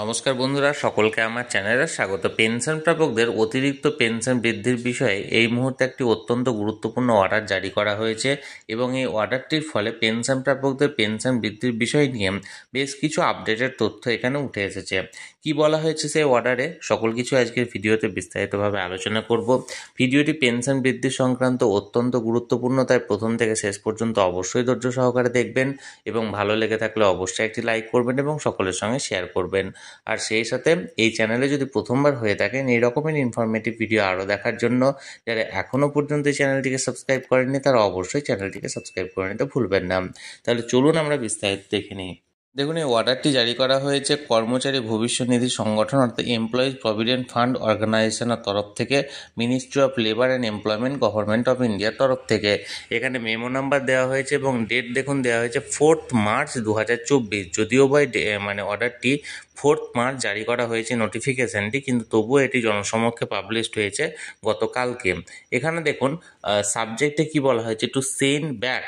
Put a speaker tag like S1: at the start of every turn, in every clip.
S1: নমস্কার বন্ধুরা সকলকে আমার চ্যানেলে স্বাগত পেনশন প্রাপকদের অতিরিক্ত পেনশন বৃদ্ধির বিষয়ে এই মুহূর্তে একটি অত্যন্ত গুরুত্বপূর্ণ অর্ডার জারি করা হয়েছে এবং এই অর্ডারটির ফলে পেনশন প্রাপকদের পেনশন বৃদ্ধির বিষয় নিয়ে বেশ কিছু আপডেটের তথ্য এখানে উঠে এসেছে কি বলা হয়েছে সেই অর্ডারে সকল কিছু আজকের ভিডিওতে বিস্তারিতভাবে আলোচনা করব ভিডিওটি পেনশন বৃদ্ধি সংক্রান্ত অত্যন্ত গুরুত্বপূর্ণ তাই প্রথম থেকে শেষ পর্যন্ত অবশ্যই ধৈর্য সহকারে দেখবেন এবং ভালো লেগে থাকলে অবশ্যই একটি লাইক করবেন এবং সকলের সঙ্গে শেয়ার করবেন আর সেই সাথে এই চ্যানেলে যদি প্রথমবার হয়ে থাকেন এই রকমের ইনফরমেটিভ ভিডিও আরও দেখার জন্য যারা এখনও পর্যন্ত এই চ্যানেলটিকে সাবস্ক্রাইব করেননি তারা অবশ্যই চ্যানেলটিকে সাবস্ক্রাইব করে নিতে ভুলবেন না তাহলে চলুন আমরা বিস্তারিত দেখে নিই দেখুন এই অর্ডারটি জারি করা হয়েছে কর্মচারী ভবিষ্য নিধি সংগঠন অর্থাৎ এমপ্লয়িজ প্রভিডেন্ট ফান্ড অর্গানাইজেশনের তরফ থেকে ministry of labour and employment government of ইন্ডিয়ার তরফ থেকে এখানে মেমো নাম্বার দেওয়া হয়েছে এবং ডেট দেখুন দেওয়া হয়েছে ফোর্থ মার্চ দু হাজার চব্বিশ যদিও বা মানে অর্ডারটি ফোর্থ মার্চ জারি করা হয়েছে নোটিফিকেশানটি কিন্তু তবুও এটি জনসমক্ষে পাবলিশড হয়েছে গতকালকে এখানে দেখুন সাবজেক্টে কি বলা হয়েছে to send back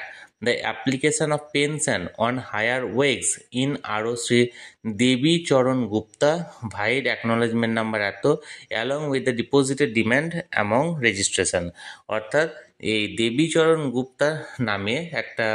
S1: the application of pension on higher wakes in ROC Devi Charan Gupta vied acknowledgement number এত along with the deposited demand among registration অর্থাৎ এই দেবীচরণ গুপ্তা নামে একটা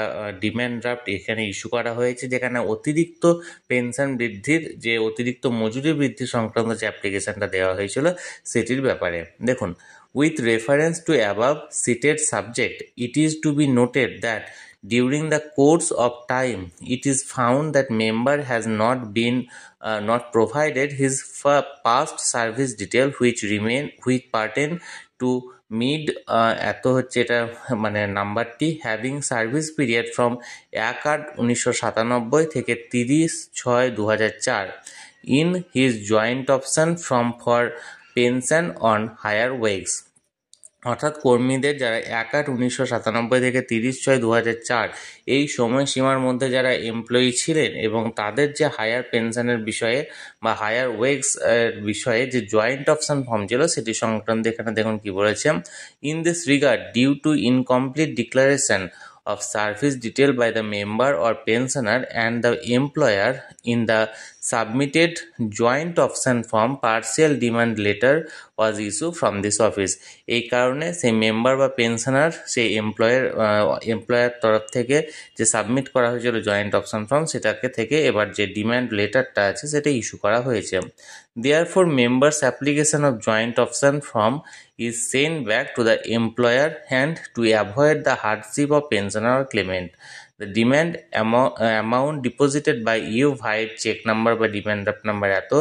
S1: ডিম্যান্ড ড্রাফট এখানে ইস্যু করা হয়েছে যেখানে অতিরিক্ত পেনশন বৃদ্ধির যে অতিরিক্ত মজুরি বৃদ্ধি সংক্রান্ত যে অ্যাপ্লিকেশনটা দেওয়া হয়েছিল সেটির ব্যাপারে দেখুন With reference to above cited subject, it is to be noted that During the course of time, it is found that member has not been uh, not provided his past service detail which remain which pertain to মিড এত হচ্ছে এটা মানে নাম্বারটি having service period from এক আট উনিশশো সাতানব্বই থেকে তিরিশ ছয় দু হাজার চার in his joint option from for pension on higher wages অর্থাৎ কর্মীদের যারা এক আট উনিশশো সাতানব্বই থেকে তিরিশ ছয় দু হাজার চার এই সময়সীমার মধ্যে যারা এমপ্লয়ি ছিলেন এবং তাদের যে হায়ার পেনশনের বিষয়ে বা হায়ার ওয়েগস বিষয়ে যে জয়েন্ট অপশান ফর্ম ছিল সেটি সংক্রান্ত এখানে দেখুন কি বলেছে in this regard due to incomplete declaration of service detail by the member or pensioner and the employer in the submitted joint option form partial demand letter was issue from this office এই কারণে সেই member বা pensioner সেই এমপ্লয়ের employer তরফ থেকে যে submit করা হয়েছিল জয়েন্ট অপশন ফর্ম সেটাকে থেকে এবার যে ডিম্যান্ড লেটারটা আছে সেটা ইস্যু করা হয়েছে there for members application of joint option form is send back to the employer hand to avoid the hardship of pensioner claimant The demand amount, uh, amount deposited by you five cheque number বা demand draft number এত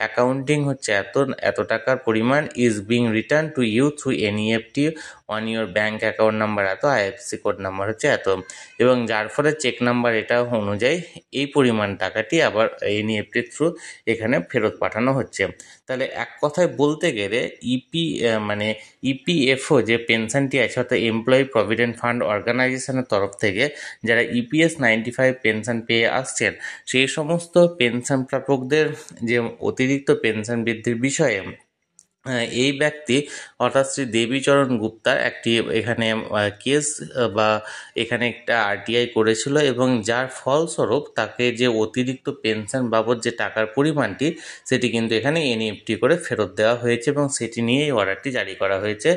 S1: accounting হচ্ছে এত এত টাকার পরিমাণ is being return to you through NEFT on your bank account number এত IFC code number হচ্ছে এত এবং যার ফলে চেক নাম্বার এটা অনুযায়ী এই পরিমাণ টাকাটি আবার e এনইএফটির থ্রু এখানে ফেরত পাঠানো হচ্ছে তাহলে এক কথায় বলতে গেলে ইপি e মানে ইপিএফও e যে পেনশনটি আছে অর্থাৎ এমপ্লয়ি প্রভিডেন্ট ফান্ড অর্গানাইজেশনের তরফ থেকে যারা ইপিএস নাইনটি ফাইভ পেনশন পেয়ে আসছেন সেই সমস্ত পেনশন প্রাপকদের যে অতিরিক্ত পেনশন বৃদ্ধির বিষয়ে এই ব্যক্তি অর্থাৎ শ্রী দেবীচরণ গুপ্তার একটি এখানে কেস বা এখানে একটা আরটিআই করেছিল এবং যার ফলস্বরূপ তাকে যে অতিরিক্ত পেনশন বাবদ যে টাকার পরিমাণটি সেটি কিন্তু এখানে এনএফটি e করে ফেরত দেওয়া হয়েছে এবং সেটি নিয়েই অর্ডারটি জারি করা হয়েছে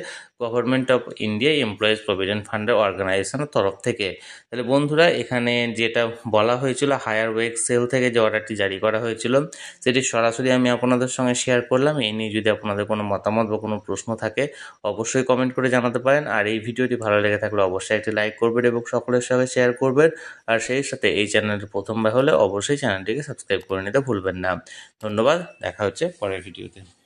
S1: government of India employees provident ফান্ডের অর্গানাইজেশনের তরফ থেকে তাহলে বন্ধুরা এখানে যেটা বলা হয়েছিল হায়ার ওয়েক সেল থেকে যে অর্ডারটি জারি করা হয়েছিল সেটি সরাসরি আমি আপনাদের সঙ্গে শেয়ার করলাম এই নিয়ে যদি আপনাদের কোনো মতামত বা কোনো প্রশ্ন থাকে অবশ্যই কমেন্ট করে জানাতে পারেন আর এই ভিডিওটি ভালো লেগে থাকলে অবশ্যই একটি লাইক করবেন এবং সকলের সঙ্গে শেয়ার করবেন আর সেই সাথে এই চ্যানেলটি প্রথমবার হলে অবশ্যই চ্যানেলটিকে সাবস্ক্রাইব করে নিতে ভুলবেন না ধন্যবাদ দেখা হচ্ছে পরের ভিডিওতে